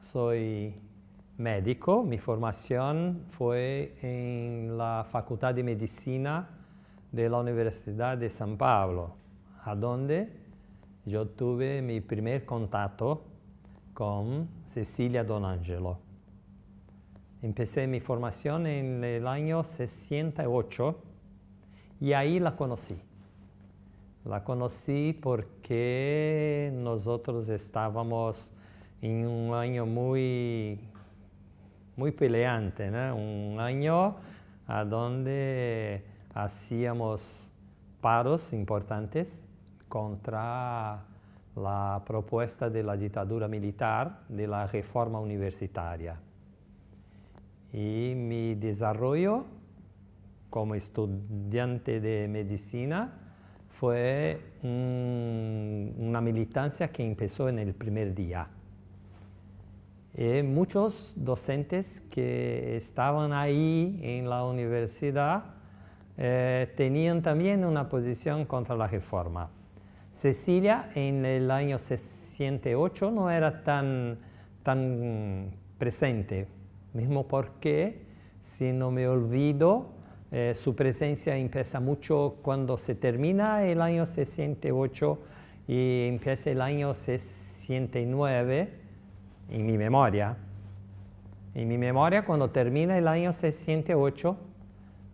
soy médico, mi formación fue en la Facultad de Medicina de la Universidad de San Pablo, a donde yo tuve mi primer contacto con Cecilia Don Angelo. Empecé mi formación en el año 68 y ahí la conocí. La conocí porque nosotros estábamos en un año muy, peleante, un año a donde hacíamos paros importantes contra la propuesta de la dictadura militar de la reforma universitaria. Y mi desarrollo como estudiante de medicina fue una militancia que empezó en el primer día. Eh, muchos docentes que estaban ahí en la universidad eh, tenían también una posición contra la reforma. Cecilia en el año 68 no era tan presente, mismo porque, si no me olvido, eh, su presencia empieza mucho cuando se termina el año 68 y empieza el año 69 en mi memoria. En mi memoria, cuando termina el año 68,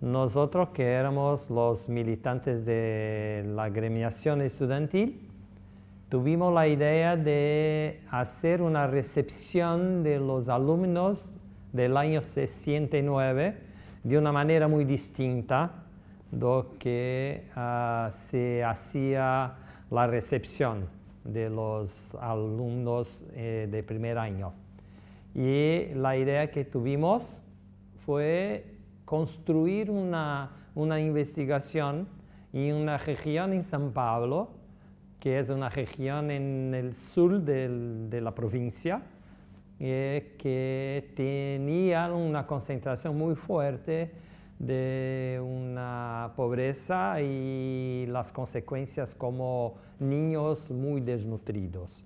nosotros que éramos los militantes de la gremiación estudiantil, tuvimos la idea de hacer una recepción de los alumnos del año 69 de una manera muy distinta do que eh, se hacía la recepción de los alumnos eh, de primer año. Y la idea que tuvimos fue construir una, investigación en una región en San Pablo, que es una región en el sur de la provincia, que tenían una concentración muy fuerte de una pobreza y las consecuencias como niños muy desnutridos.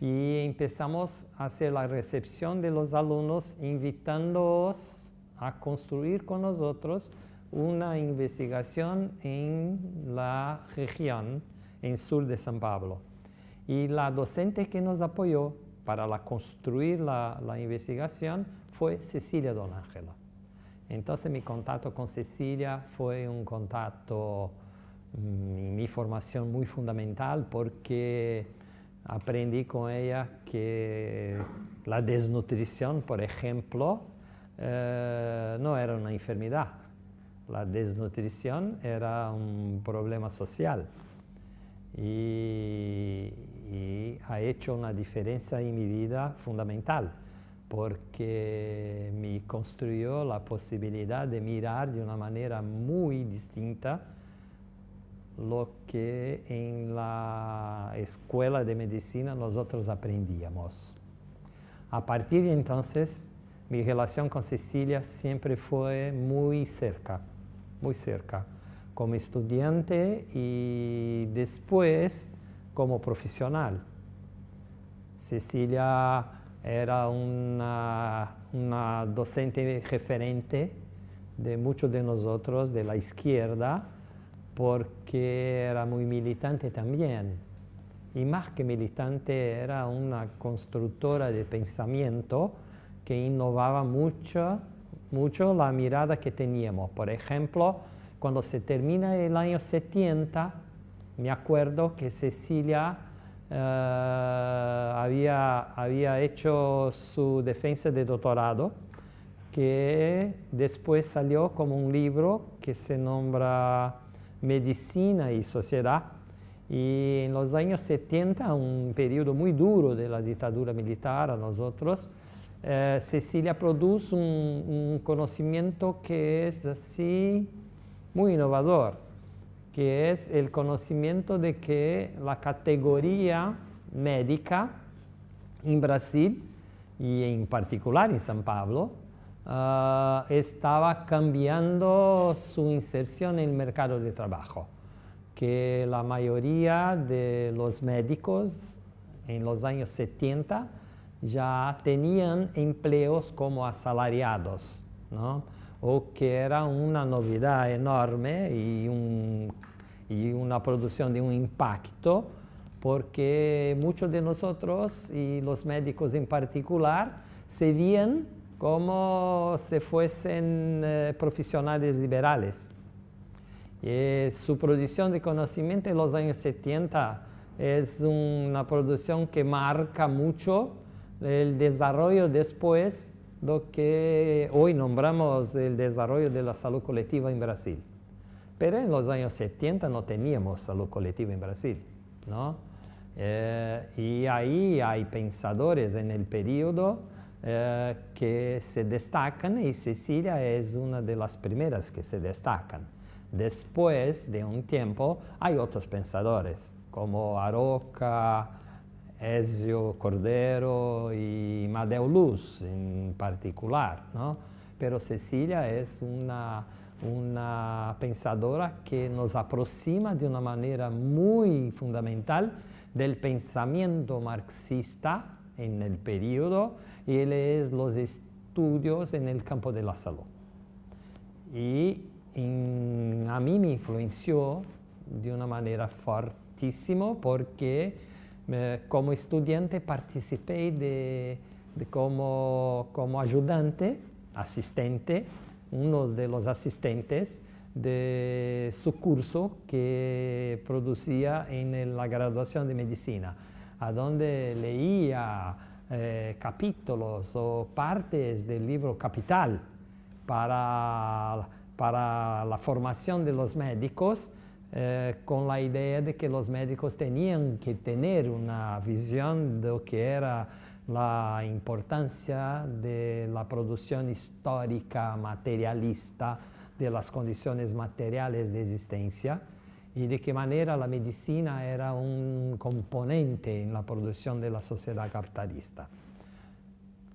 Y empezamos a hacer la recepción de los alumnos invitándolos a construir con nosotros una investigación en la región, en sur de San Pablo. Y la docente que nos apoyó para la, construir la, investigación fue Cecilia Don Ángela. Entonces mi contacto con Cecilia fue un contacto, mi, mm, mi formación muy fundamental porque aprendí con ella que la desnutrición, por ejemplo, eh, no era una enfermedad. La desnutrición era un problema social. Y, y ha hecho una diferencia en mi vida fundamental porque me construyó la posibilidad de mirar de una manera muy distinta lo que en la escuela de medicina nosotros aprendíamos. A partir de entonces, mi relación con Cecilia siempre fue muy cerca, muy cerca, como estudiante y después como profesional. Cecilia era una, una docente referente de muchos de nosotros de la izquierda porque era muy militante también. Y más que militante, era una constructora de pensamiento que innovaba mucho, mucho la mirada que teníamos. Por ejemplo, cuando se termina el año 70, me acuerdo que Cecilia eh, había, hecho su defensa de doctorado, que después salió como un libro que se nombra Medicina y Sociedad. Y en los años 70, un periodo muy duro de la dictadura militar a nosotros, eh, Cecilia produce un, conocimiento que es así muy innovador que es el conocimiento de que la categoría médica en Brasil y en particular en San Pablo ah, estaba cambiando su inserción en el mercado de trabajo, que la mayoría de los médicos en los años 70 ya tenían empleos como asalariados, o que era una novedad enorme y un y una producción de un impacto, porque muchos de nosotros, y los médicos en particular, se veían como si fuesen eh, profesionales liberales. Eh, su producción de conocimiento en los años 70 es una producción que marca mucho el desarrollo después de lo que hoy nombramos el desarrollo de la salud colectiva en Brasil. Pero en los años 70 no teníamos salud colectiva en Brasil, ¿no? Eh, y ahí hay pensadores en el periodo eh, que se destacan y Cecilia es una de las primeras que se destacan. Después de un tiempo hay otros pensadores como Aroca, Ezio Cordero y Madeu Luz en particular, ¿no? Pero Cecilia es una una pensadora que nos aproxima de una manera muy fundamental del pensamiento marxista en el periodo y él es los estudios en el campo de la salud. Y a mí me influenció de una manera fortísimo porque eh, como estudiante participé como ayudante, asistente, uno de los asistentes de su curso que producía en la graduación de medicina, a donde leía eh, capítulos o partes del libro Capital para, la formación de los médicos eh, con la idea de que los médicos tenían que tener una visión de lo que era la importancia de la producción histórica materialista de las condiciones materiales de existencia y de qué manera la medicina era un componente en la producción de la sociedad capitalista.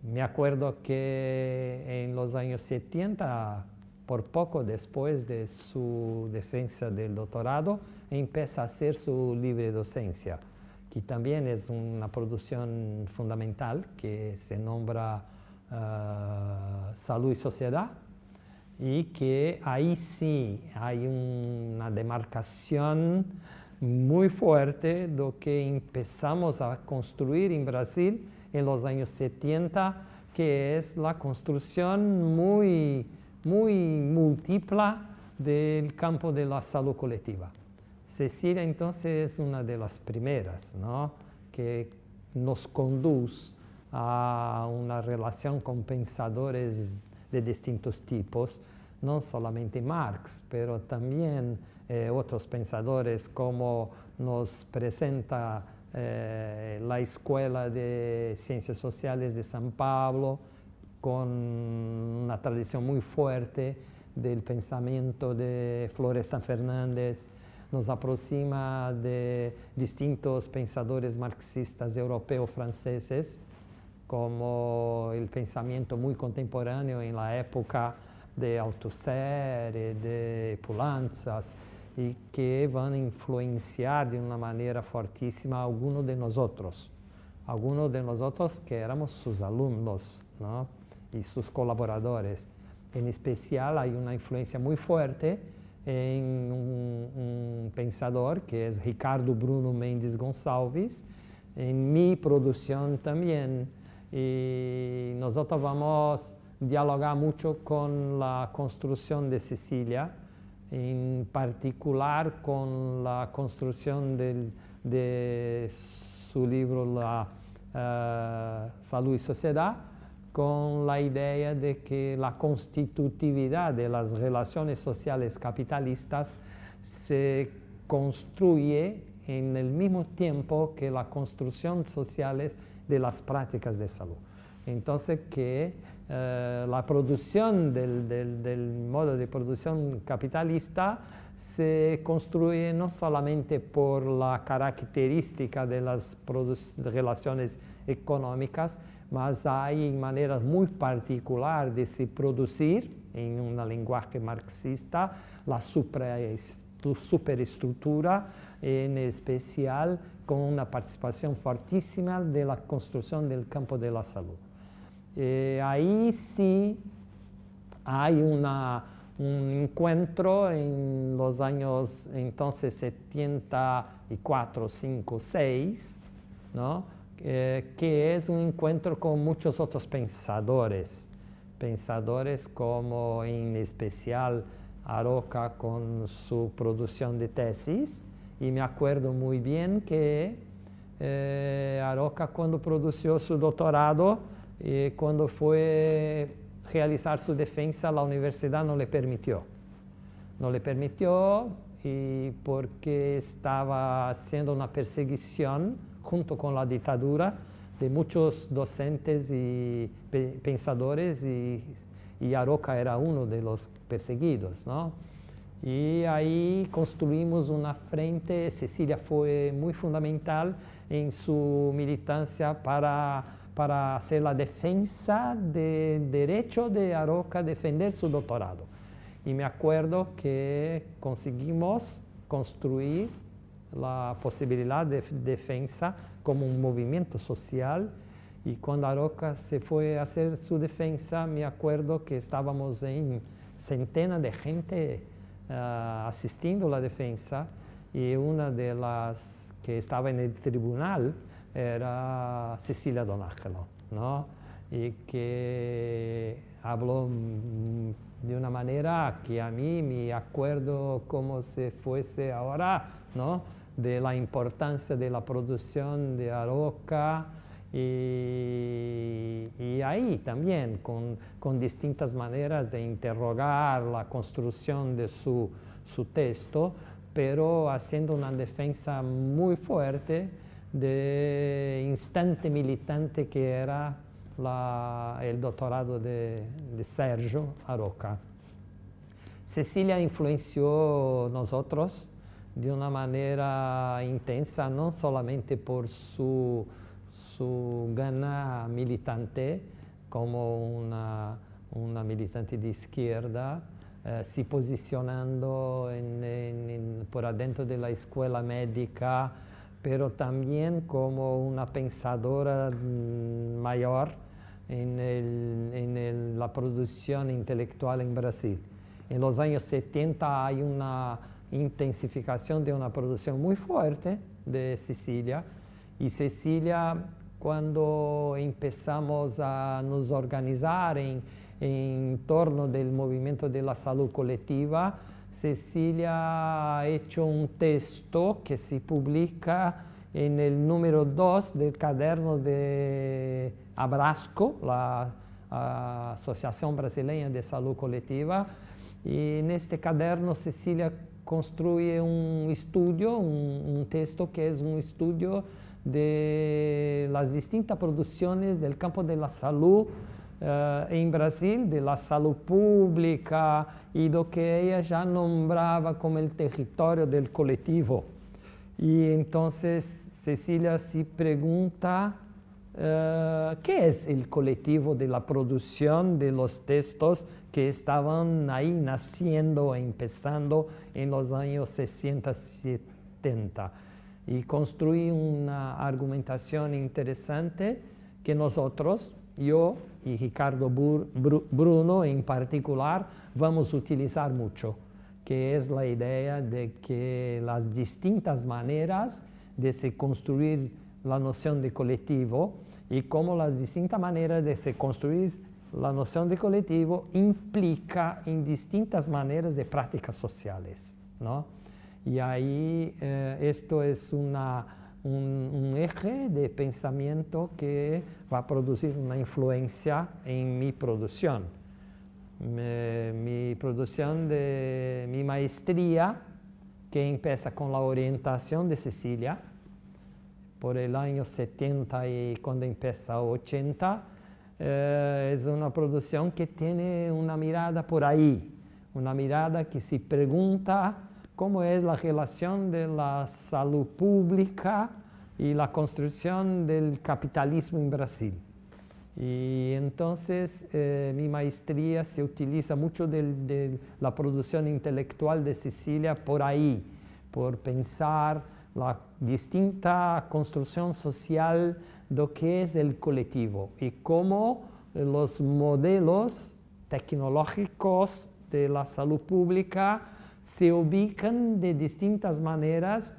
Me acuerdo que en los años 70, por poco después de su defensa del doctorado, empieza a hacer su libre docencia que también es una producción fundamental que se nombra eh, Salud y Sociedad, y que ahí sí hay una demarcación muy fuerte de lo que empezamos a construir en Brasil en los años 70, que es la construcción muy, muy múltipla del campo de la salud colectiva. Cecilia entonces es una de las primeras que nos conduce a una relación con pensadores de distintos tipos, no solamente Marx, pero también eh, otros pensadores como nos presenta eh, la Escuela de Ciencias Sociales de San Pablo, con una tradición muy fuerte del pensamiento de Florestan Fernández, nos aproxima de distintos pensadores marxistas europeus franceses, como o pensamento muito contemporâneo em la época de Althusser e de Pulanzas, e que vão influenciar de uma maneira fortíssima alguns de nós outros, alguns de nós outros que éramos seus alunos, não? e seus colaboradores. Em especial, há uma influência muito forte em um, um pensador que é Ricardo Bruno Mendes Gonçalves, em minha produção também. E nós vamos dialogar muito com a construção de Sicília, em particular com a construção de, de seu livro La uh, Salud e Sociedade, con la idea de que la constitutividad de las relaciones sociales capitalistas se construye en el mismo tiempo que la construcción social de las prácticas de salud. Entonces que eh, la producción del, modo de producción capitalista se construye no solamente por la característica de las relaciones económicas, mas hay maneras muy particulares de se producir, en un lenguaje marxista, la superestructura, en especial con una participación fortísima de la construcción del campo de la salud. Eh, ahí sí hay un encuentro en los años entonces 74, 5, 6, ¿no? Eh, que es un encuentro con muchos otros pensadores, pensadores como en especial Aroca con su producción de tesis, y me acuerdo muy bien que eh, Aroca cuando produjo su doctorado, eh, cuando fue realizar su defensa, la universidad no le permitió. No le permitió y porque estaba haciendo una perseguición junto con la dictadura de muchos docentes y pensadores y, Aroca era uno de los perseguidos. ¿no? Y ahí construimos una frente, Cecilia fue muy fundamental en su militancia para, para hacer la defensa del derecho de Aroca a defender su doctorado. Y me acuerdo que conseguimos construir la posibilidad de defensa como un movimiento social. Y cuando Aroca se fue a hacer su defensa, me acuerdo que estábamos en centena de gente ah, asistiendo a la defensa y una de las que estaba en el tribunal era Cecilia Donángelo, ¿no? Y que habló de una manera que a mí me acuerdo como si fuese ahora, ¿no? de la importancia de la producción de Aroca y, ahí también con, distintas maneras de interrogar la construcción de su, texto, pero haciendo una defensa muy fuerte de instante militante que era el doctorado de, de, Sergio Aroca. Cecilia influenció nosotros de una manera intensa, no solamente por su, su gana militante como una, militante de izquierda, eh, si posicionando por adentro de la escuela médica, pero también como una pensadora mm, mayor en, la producción intelectual en Brasil. En los años 70 hay una intensificação de uma produção muito forte de Sicília. E Sicília, quando começamos a nos organizar em, em torno do movimento da saúde coletiva, Cecilia fez um texto que se publica no número 2 do caderno de Abrasco, a Associação Brasileira de Salud Coletiva e neste caderno Cecilia construye un estudio, un, texto que es un estudio de las distintas producciones del campo de la salud eh, en Brasil de la salud pública y lo que ella ya nombraba como el territorio del colectivo. Y entonces Cecilia se pregunta, eh, ¿qué es el colectivo de la producción de los textos que estaban ahí naciendo, e empezando en los años 60, 70. Y construí una argumentación interesante que nosotros, yo y Ricardo Bruno en particular, vamos a utilizar mucho, que es la idea de que las distintas maneras de se construir la noción de colectivo y cómo las distintas maneras de se construir la noción de colectivo implica en distintas maneras de prácticas sociales. Y ahí eh, esto es un, eje de pensamiento que va a producir una influencia en mi producción. mi producción de mi maestría, que empieza con la orientación de Cecilia, por el año 70 y cuando empieza 80, eh, es una producción que tiene una mirada por ahí, una mirada que se pregunta cómo es la relación de la salud pública y la construcción del capitalismo en Brasil. Y entonces eh, mi maestría se utiliza mucho de, de, la producción intelectual de Sicilia por ahí, por pensar la distinta construcción social lo que es el colectivo y cómo los modelos tecnológicos de la salud pública se ubican de distintas maneras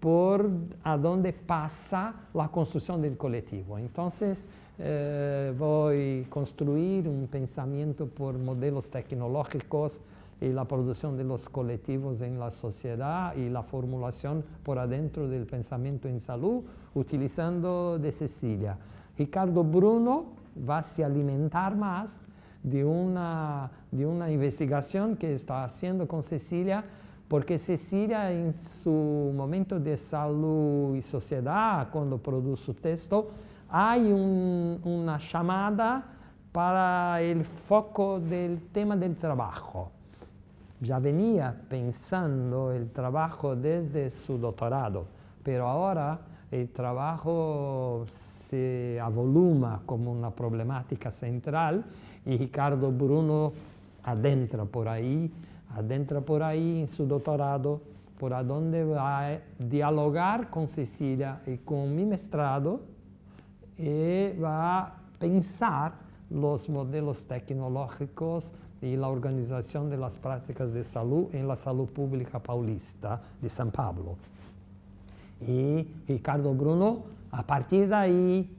por a dónde pasa la construcción del colectivo. Entonces, eh, voy a construir un pensamiento por modelos tecnológicos y la producción de los colectivos en la sociedad y la formulación por adentro del pensamiento en salud, utilizando de Cecilia. Ricardo Bruno va a alimentar más de una, de una investigación que está haciendo con Cecilia, porque Cecilia en su momento de salud y sociedad, cuando produce su texto, hay una llamada para el foco del tema del trabajo ya venía pensando el trabajo desde su doctorado, pero ahora el trabajo se avoluma como una problemática central y Ricardo Bruno adentra por ahí, adentra por ahí en su doctorado, por a va a dialogar con Cecilia y con mi mestrado y va a pensar los modelos tecnológicos y la organización de las prácticas de salud en la salud pública paulista de San Pablo. Y Ricardo Bruno, a partir de ahí,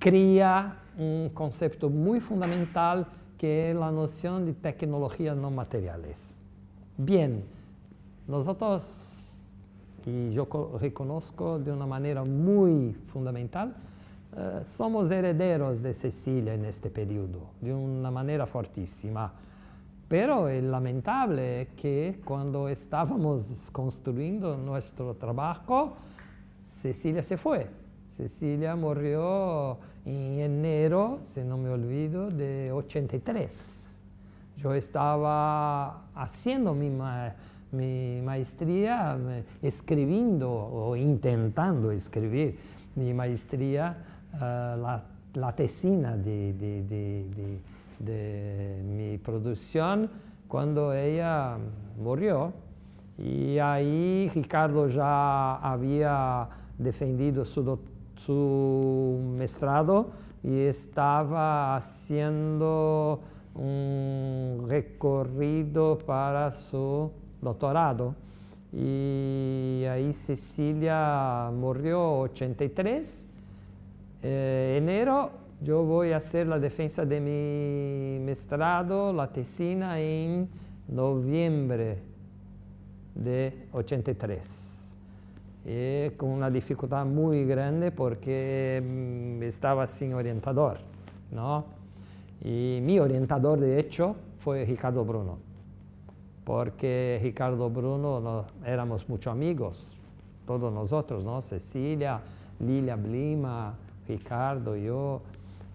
crea un concepto muy fundamental que es la noción de tecnologías no materiales. Bien, nosotros, y yo reconozco de una manera muy fundamental, eh, somos herederos de Cecilia en este periodo, de una manera fortísima. Pero es lamentable que cuando estábamos construyendo nuestro trabajo, Cecilia se fue. Cecilia murió en enero, si no me olvido, de 83. Yo estaba haciendo mi maestría, eh, escribiendo o intentando escribir mi maestría eh, la, tesina de, mi producción cuando ella murió. Y ahí Ricardo ya había defendido su, mestrado y estaba haciendo un recorrido para su doctorado. Y ahí Cecilia murió 83 eh, enero yo voy a hacer la defensa de mi mestrado, la tesina, en noviembre de 83. Y eh, con una dificultad muy grande porque mm, estaba sin orientador, ¿no? Y mi orientador, de hecho, fue Ricardo Bruno, porque Ricardo Bruno éramos muchos amigos, todos nosotros, ¿no? Cecilia, Lilia Blima, Ricardo, yo.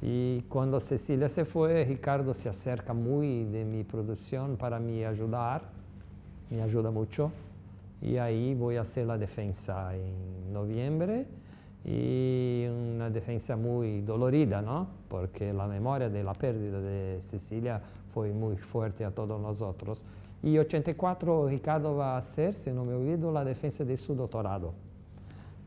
Y cuando Cecilia se fue, Ricardo se acerca muy de mi producción para me ayudar, me ayuda mucho. Y ahí voy a hacer la defensa en noviembre y una defensa muy dolorida, ¿no? Porque la memoria de la pérdida de Cecilia fue muy fuerte a todos nosotros. Y 84 Ricardo va a hacer, si no me olvido, la defensa de su doctorado.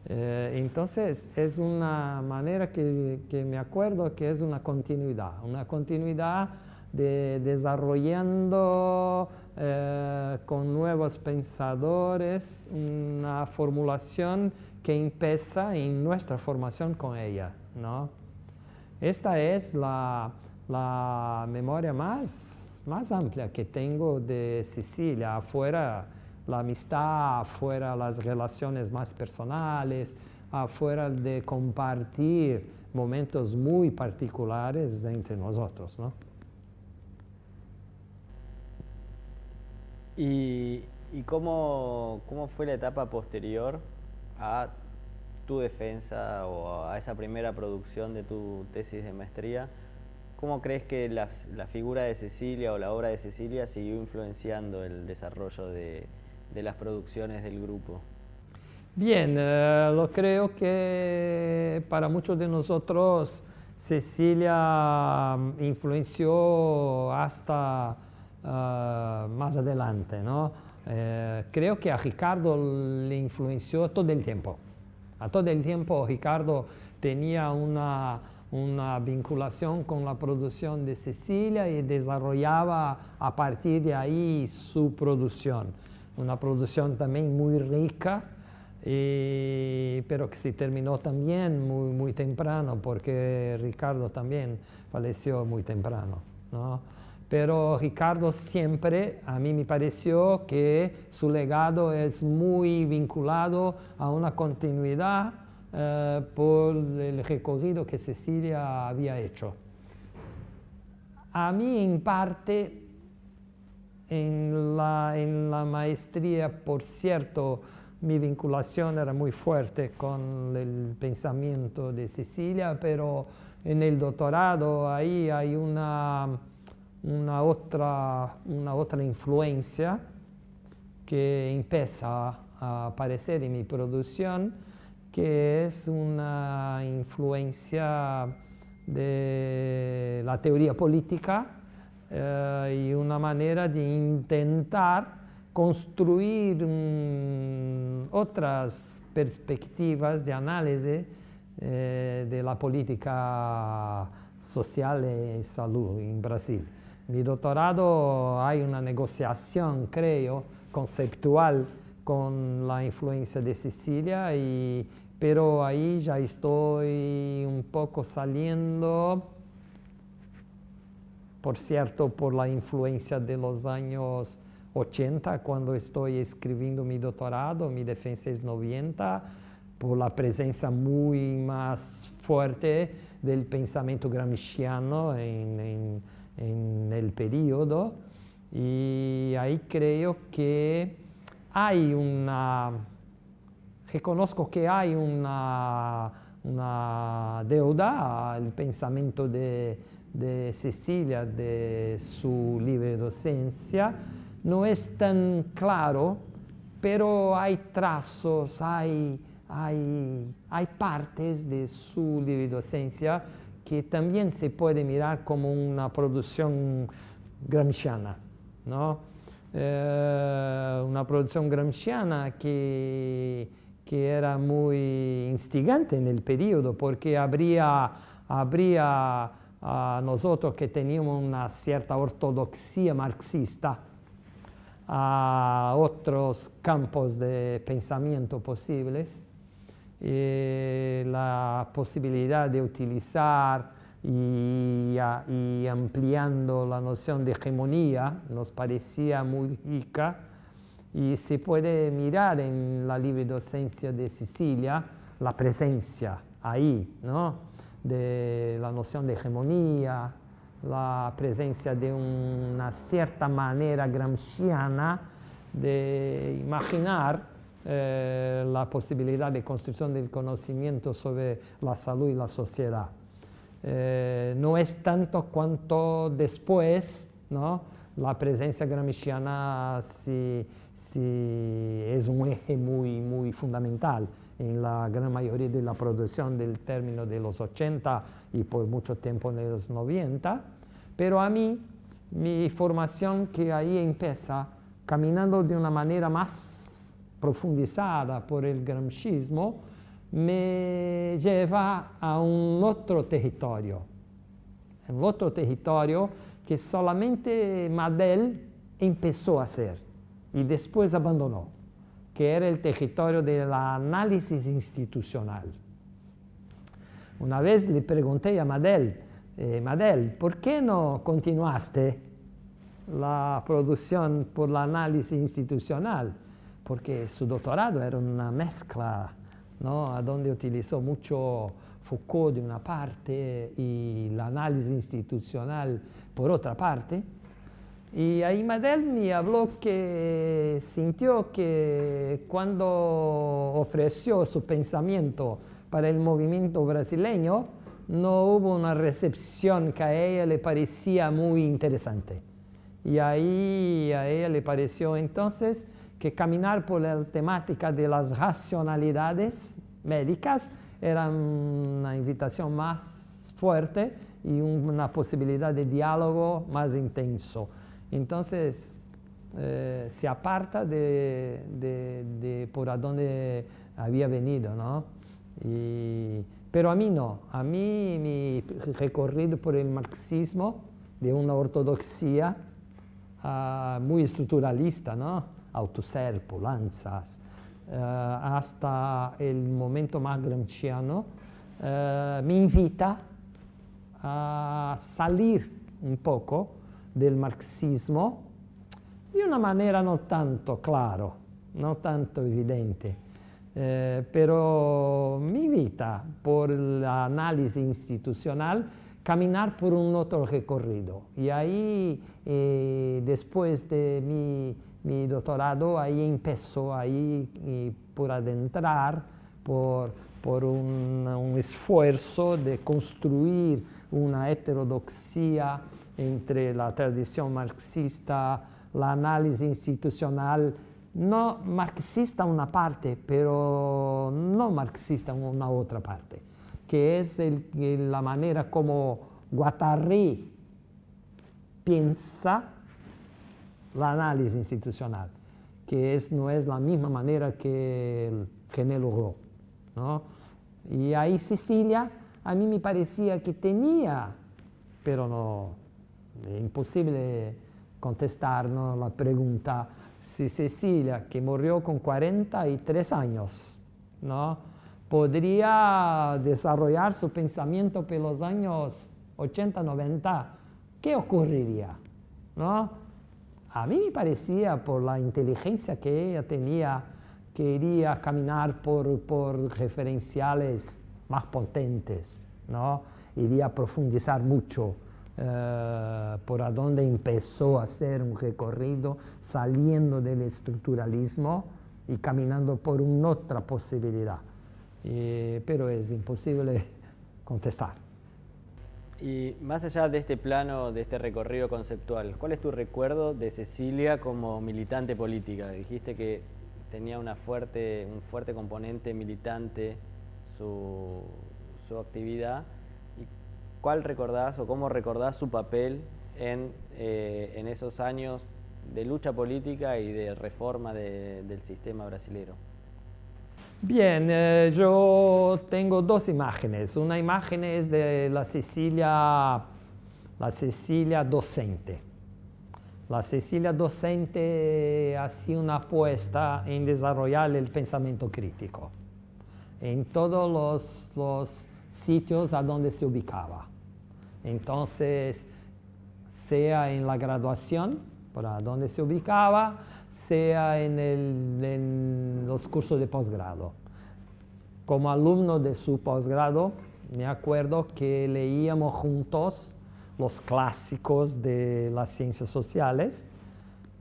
Eh, entonces, es una manera que, me acuerdo que es una continuidad, una continuidad de desarrollando eh, con nuevos pensadores una formulación que empieza en nuestra formación con ella. Esta es la, memoria más, más amplia que tengo de Sicilia, afuera la amistad, afuera las relaciones más personales, afuera de compartir momentos muy particulares entre nosotros. ¿Y, y cómo, cómo, fue la etapa posterior a tu defensa o a esa primera producción de tu tesis de maestría? ¿Cómo crees que la figura de Cecilia o la obra de Cecilia siguió influenciando el desarrollo de, de las producciones del grupo? Bien, eh, lo creo que para muchos de nosotros Cecilia mm, influenció hasta eh, más adelante, ¿no? Eh, creo que a Ricardo le influenció todo el tiempo. A todo el tiempo Ricardo tenía una, una vinculación con la producción de Cecilia y desarrollaba a partir de ahí su producción una producción también muy rica, pero que se terminó también muy, muy temprano, porque Ricardo también falleció muy temprano. Pero Ricardo siempre, a mí me pareció que su legado es muy vinculado a una continuidad eh, por el recorrido que Cecilia había hecho. A mí en parte en la, maestría, por cierto, mi vinculación era muy fuerte con el pensamiento de Cecilia, pero en el doctorado ahí hay otra, una otra influencia que empieza a aparecer en mi producción, que es una influencia de la teoría política eh, y una manera de intentar construir mm, otras perspectivas de análisis eh, de la política social y salud en Brasil. Mi doctorado hay una negociación, creo, conceptual con la influencia de Sicilia, y, pero ahí ya estoy un poco saliendo por cierto, por la influencia de los años 80, cuando estoy escribiendo mi doctorado, mi defensa es 90, por la presencia muy más fuerte del pensamiento gramsciano en, el periodo. Y ahí creo que hay una, reconozco que hay una, una deuda al pensamiento de, de Cecilia de su libre docencia no es tan claro, pero hay trazos, hay, hay, partes de su libre docencia que también se puede mirar como una producción gramsciana, ¿no? Eh, una producción gramsciana que, que era muy instigante en el periodo porque habría, habría nosotros que teníamos una cierta ortodoxia marxista a otros campos de pensamiento posibles, eh, la posibilidad de utilizar y, y, ampliando la noción de hegemonía nos parecía muy rica y se puede mirar en la libre docencia de Sicilia la presencia ahí, ¿no? de la noción de hegemonía, la presencia de una cierta manera gramsciana de imaginar eh, la posibilidad de construcción del conocimiento sobre la salud y la sociedad. Eh, no es tanto cuanto después la presencia gramsciana si, es un eje muy fundamental en la gran mayoría de la producción del término de los 80 y por mucho tiempo en los 90, pero a mí mi formación que ahí empieza caminando de una manera más profundizada por el gramscismo, me lleva a un otro territorio, un otro territorio que solamente Madel empezó a hacer y después abandonó. que era el territorio de la análisis institucional. Una vez le pregunté a Madel, eh, Madel, ¿por qué no continuaste la producción por la análisis institucional? Porque su doctorado era una mezcla, ¿no? A donde utilizó mucho Foucault de una parte y la análisis institucional por otra parte. Y ahí Madel me habló que sintió que cuando ofreció su pensamiento para el movimiento brasileño, no hubo una recepción que a ella le parecía muy interesante. Y ahí a ella le pareció entonces que caminar por la temática de las racionalidades médicas era una invitación más fuerte y una posibilidad de diálogo más intenso. Entonces, eh, se aparta de, por adonde había venido, ¿no? pero a mí no, a mí mi recorrido por el marxismo, de una ortodoxia ah, muy estructuralista, ¿no? Autoserpo, lanzas, eh, hasta el momento más eh, me invita a salir un poco del marxismo de una manera no tanto clara, no tanto evidente. Eh, pero mi invita por la análisis institucional, caminar por un otro recorrido. Y e ahí, eh, después de mi, doctorado, ahí empezó ahí, por adentrar, por, un, un, esfuerzo de construir una heterodoxia entre la tradición marxista, la análisis institucional, no marxista una parte, pero no marxista una otra parte, que es la manera como Guattari piensa la análisis institucional, que es, no es la misma manera que el ¿no? Y ahí Sicilia a mí me parecía que tenía, pero no, imposible imposible contestarnos la pregunta si Cecilia, que murió con 43 años, ¿no? podría desarrollar su pensamiento por los años 80, 90, ¿qué ocurriría? ¿No? A mí me parecía, por la inteligencia que ella tenía, a caminar por, por referenciales más potentes, ¿no? iría a profundizar mucho eh, por donde empezó a hacer un recorrido saliendo del estructuralismo y caminando por una otra posibilidad. pero es imposible contestar. Y más allá de este plano, de este recorrido conceptual, ¿cuál es tu recuerdo de Cecilia como militante política? Dijiste que tenía una fuerte, un fuerte componente militante su, su actividad. ¿cuál recordás o cómo recordás su papel en, eh, en esos años de lucha política y de reforma del sistema brasilero? Bien, eh, yo tengo dos imágenes. Una imagen es de la Cecilia, la Cecilia docente. La Cecilia docente hacía una apuesta en desarrollar el pensamiento crítico en todos los, los sitios a donde se ubicaba. Entonces, sea en la graduación, para donde se ubicaba, sea en, los cursos de posgrado. Como alumno de su posgrado, me acuerdo que leíamos juntos los clásicos de las ciencias sociales.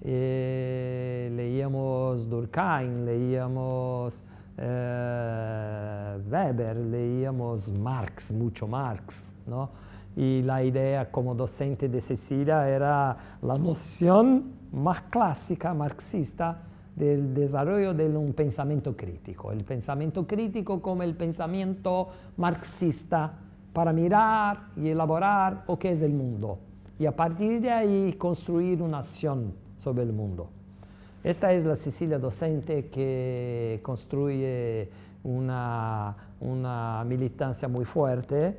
Eh, leíamos Durkheim, leíamos eh, Weber, leíamos Marx, mucho Marx, ¿no? y la idea como docente de Cecilia era la noción más clásica marxista del desarrollo de un pensamiento crítico, el pensamiento crítico como el pensamiento marxista para mirar y elaborar lo que es el mundo y a partir de ahí construir una acción sobre el mundo. Esta es la Cecilia docente que construye una, una militancia muy fuerte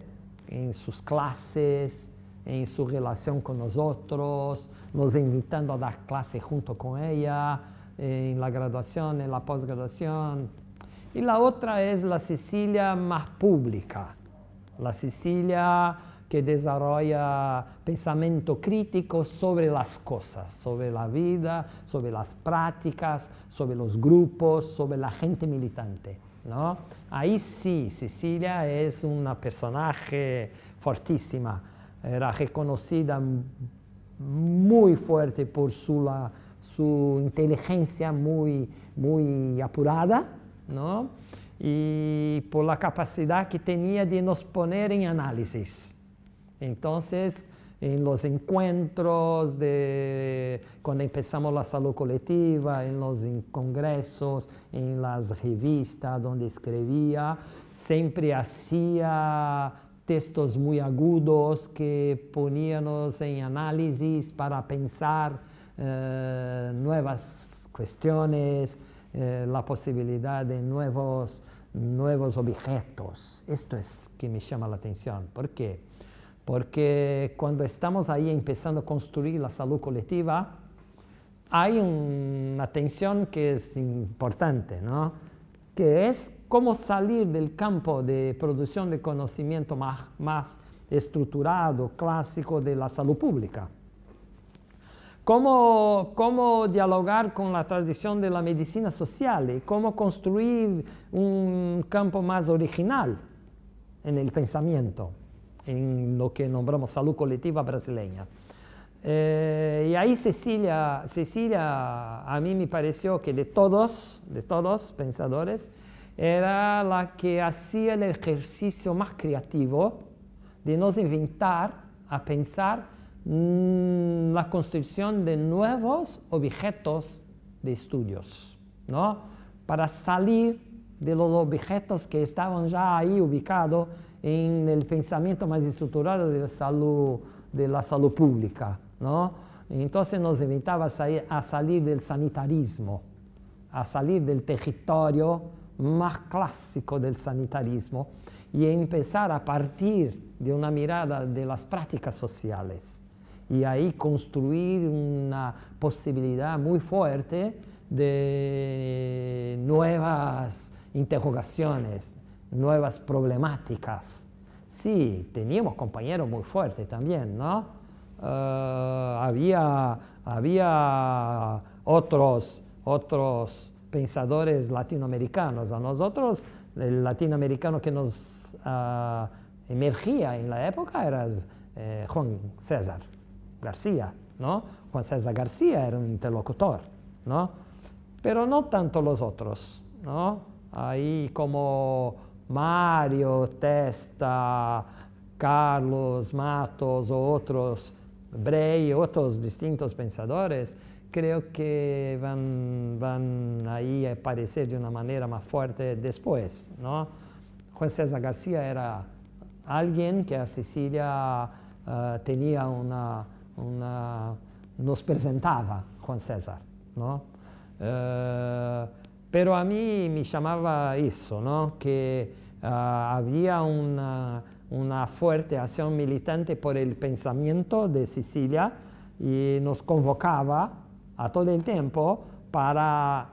en sus clases, en su relación con nosotros, nos invitando a dar clases junto con ella, en la graduación, en la posgraduación. Y la otra es la Sicilia más pública, la Sicilia que desarrolla pensamiento crítico sobre las cosas, sobre la vida, sobre las prácticas, sobre los grupos, sobre la gente militante. ¿no? Ahí sí, Cecilia es una personaje fortísima, era reconocida muy fuerte por su, su inteligencia muy, muy apurada, ¿no? y por la capacidad que tenía de nos poner en análisis. Entonces, en los encuentros de cuando empezamos la salud colectiva, en los congresos, en las revistas donde escribía, siempre hacía textos muy agudos que ponían en análisis para pensar eh, nuevas cuestiones, eh, la posibilidad de nuevos, nuevos objetos. Esto es que me llama la atención. ¿Por qué? porque cuando estamos ahí empezando a construir la salud colectiva, hay una tensión que es importante, que es cómo salir del campo de producción de conocimiento más, estructurado, clásico de la salud pública. Cómo, cómo, dialogar con la tradición de la medicina social y cómo construir un campo más original en el pensamiento en lo que nombramos salud colectiva brasileña. Eh, y ahí Cecilia, Cecilia, a mí me pareció que de todos, de todos pensadores, era la que hacía el ejercicio más creativo de nos inventar a pensar mm, la construcción de nuevos objetos de estudios, ¿no? Para salir de los objetos que estaban ya ahí ubicados en el pensamiento más estructurado de la salud, pública. ¿no? Entonces nos invitaba a salir, del sanitarismo, a salir del territorio más clásico del sanitarismo y empezar a partir de una mirada de las prácticas sociales y ahí construir una posibilidad muy fuerte de nuevas interrogaciones, nuevas problemáticas. Sí, teníamos compañeros muy fuertes también, ¿no? Eh, había, otros, otros pensadores latinoamericanos. A nosotros, el latinoamericano que nos eh, emergía en la época era eh, Juan César García, ¿no? Juan César García era un interlocutor, ¿no? Pero no tanto los otros, ¿no? aí como Mario, Testa, Carlos, Matos ou outros Brei, outros distintos pensadores, creio que vão vão aí aparecer de uma maneira mais forte depois, não? Juan César García era alguém que a Sicilia uh, eh, tenía una, nos apresentava, Juan César, não? Uh, Pero a mí me llamaba eso, ¿no? que ah, había una, fuerte acción militante por el pensamiento de Sicilia y nos convocaba a todo el tiempo para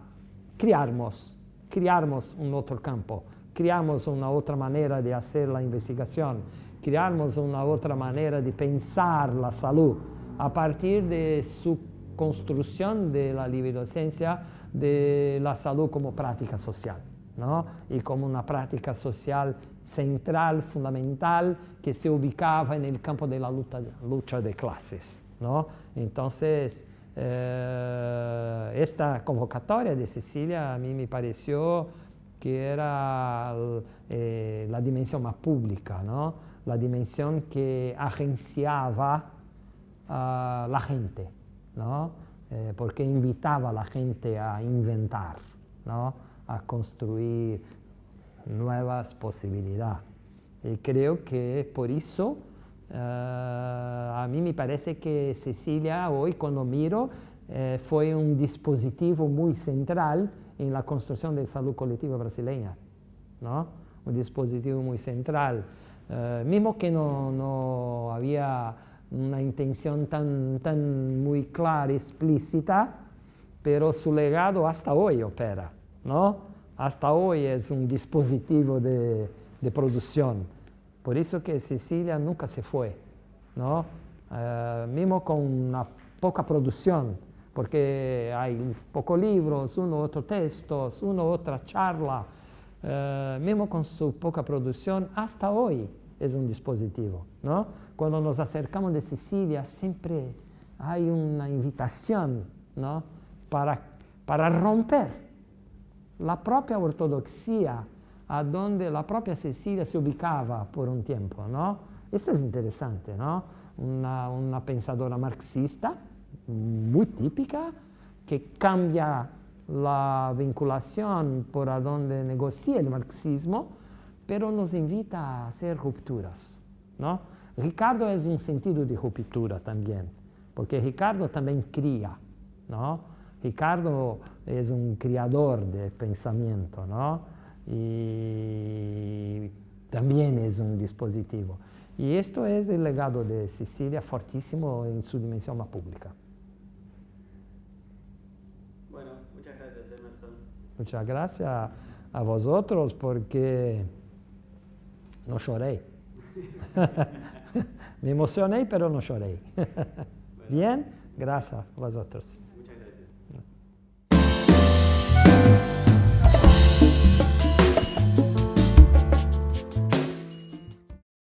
criarnos, criarnos un otro campo, criarnos una otra manera de hacer la investigación, criarnos una otra manera de pensar la salud a partir de su construcción de la ciencia de la salud como práctica social, y como una práctica social central, fundamental, que se ubicaba en el campo de la lucha, de clases. Entonces, eh, esta convocatoria de Cecilia a mí me pareció que era eh, la dimensión más pública, ¿no? la dimensión que agenciaba a la gente. ¿no? Eh, porque invitaba a la gente a inventar, ¿no? a construir nuevas posibilidades. Y creo que por eso eh, a mí me parece que Cecilia hoy cuando miro eh, fue un dispositivo muy central en la construcción de salud colectiva brasileña. ¿no? Un dispositivo muy central. mismo que no, no había una intención tan, muy clara, explícita, pero su legado hasta hoy opera, ¿no? Hasta hoy es un dispositivo de, producción. Por eso que Sicilia nunca se fue, ¿no? Eh, mismo con una poca producción, porque hay pocos libros, uno otro texto, uno otra charla, eh, mismo con su poca producción, hasta hoy es un dispositivo, ¿no? cuando nos acercamos de Cecilia siempre hay una invitación para, para romper la propia ortodoxia a donde la propia Cecilia se ubicaba por un tiempo. ¿no? Esto es interesante, una, pensadora marxista muy típica que cambia la vinculación por a donde negocia el marxismo, pero nos invita a hacer rupturas, ¿no? Ricardo es un sentido de ruptura también, porque Ricardo también cría, ¿no? Ricardo es un criador de pensamiento, ¿no? Y también es un dispositivo. Y esto es el legado de Sicilia fortísimo en su dimensión más pública. Bueno, muchas gracias, Emerson. Muchas gracias a vosotros porque no lloré. Me emocioné, pero no lloré. Bien, gracias a vosotros.